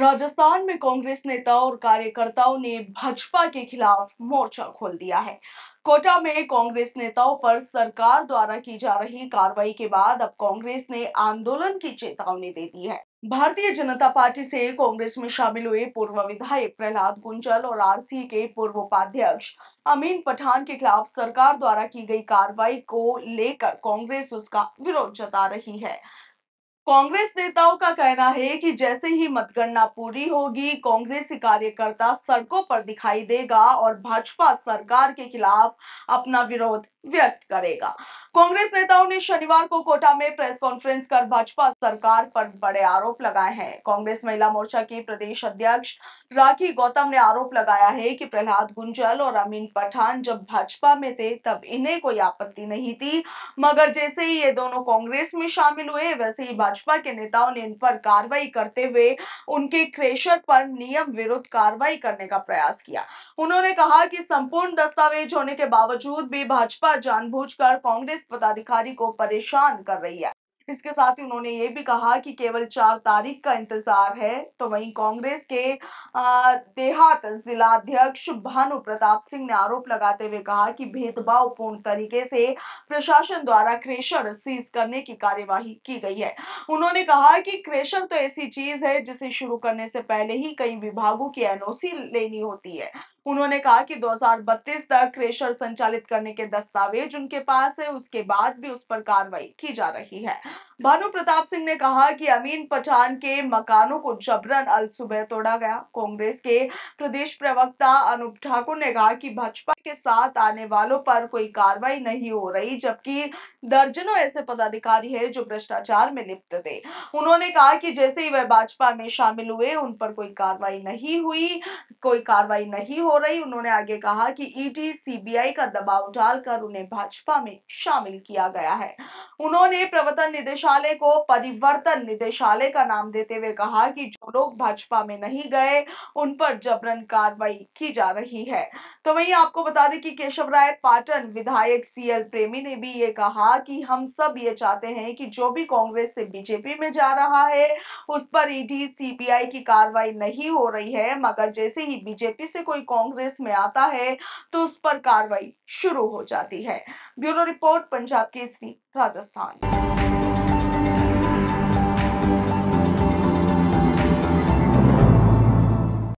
राजस्थान में कांग्रेस नेता और कार्यकर्ताओं ने भाजपा के खिलाफ मोर्चा खोल दिया है कोटा में कांग्रेस नेताओं पर सरकार द्वारा की जा रही कार्रवाई के बाद अब कांग्रेस ने आंदोलन की चेतावनी दे दी है भारतीय जनता पार्टी से कांग्रेस में शामिल हुए पूर्व विधायक प्रहलाद गुंजल और आरसी के पूर्व उपाध्यक्ष अमीन पठान के खिलाफ सरकार द्वारा की गई कार्रवाई को लेकर कांग्रेस उसका विरोध जता रही है कांग्रेस नेताओं का कहना है कि जैसे ही मतगणना पूरी होगी कांग्रेसी कार्यकर्ता सड़कों पर दिखाई देगा और भाजपा सरकार के खिलाफ अपना विरोध व्यक्त करेगा कांग्रेस नेताओं ने शनिवार को कोटा में प्रेस कॉन्फ्रेंस कर भाजपा सरकार पर बड़े आरोप लगाए हैं कांग्रेस महिला मोर्चा के प्रदेश अध्यक्ष राखी गौतम ने आरोप लगाया है कि प्रहलाद गुंजल और अमीन पठान जब भाजपा में थे तब इन्हें कोई आपत्ति नहीं थी मगर जैसे ही ये दोनों कांग्रेस में शामिल हुए वैसे ही भाजपा के नेताओं ने इन पर कार्रवाई करते हुए उनके क्रेशर पर नियम विरुद्ध कार्रवाई करने का प्रयास किया उन्होंने कहा कि संपूर्ण दस्तावेज होने के बावजूद भी भाजपा जानबूझकर कांग्रेस पदाधिकारी को परेशान कर रही है इसके साथ ही उन्होंने ये भी कहा कि केवल चार तारीख का इंतजार है तो वहीं कांग्रेस के देहात जिला अध्यक्ष भानु प्रताप सिंह ने आरोप लगाते हुए कहा कि भेदभाव पूर्ण तरीके से प्रशासन द्वारा क्रेशर सीज करने की कार्यवाही की गई है उन्होंने कहा कि क्रेशर तो ऐसी चीज है जिसे शुरू करने से पहले ही कई विभागों की एनओसी लेनी होती है उन्होंने कहा कि 2032 तक क्रेशर संचालित करने के दस्तावेज उनके पास है उसके बाद भी उस पर कार्रवाई की जा रही है भानु प्रताप सिंह ने कहा कि अमीन पठान के मकानों को जबरन अल सुबह तोड़ा गया कांग्रेस के प्रदेश प्रवक्ता अनूप ठाकुर ने कहा कि भाजपा के साथ आने वालों पर कोई कार्रवाई नहीं हो रही जबकि दर्जनों ऐसे पदाधिकारी है जो भ्रष्टाचार में लिप्त थे उन्होंने कहा कि जैसे ही वह भाजपा में शामिल हुए उन पर कोई कार्रवाई नहीं हुई कोई कार्रवाई नहीं हो रही उन्होंने आगे कहा कि ईडी सीबीआई का दबाव डालकर उन्हें भाजपा में शामिल किया गया है उन्होंने प्रवर्तन निदेशालय को परिवर्तन निदेशालय का नाम देते हुए कहा कि जो लोग भाजपा में नहीं गए उन पर जबरन कार्रवाई की जा रही है तो वही आपको बता दें कि केशव राय पाटन विधायक सीएल प्रेमी ने भी ये कहा कि हम सब ये चाहते हैं कि जो भी कांग्रेस से बीजेपी में जा रहा है उस पर ईडी e सीबीआई की कार्रवाई नहीं हो रही है मगर जैसे ही बीजेपी से कोई कांग्रेस में आता है तो उस पर कार्रवाई शुरू हो जाती है ब्यूरो रिपोर्ट पंजाब केसरी राजस्थान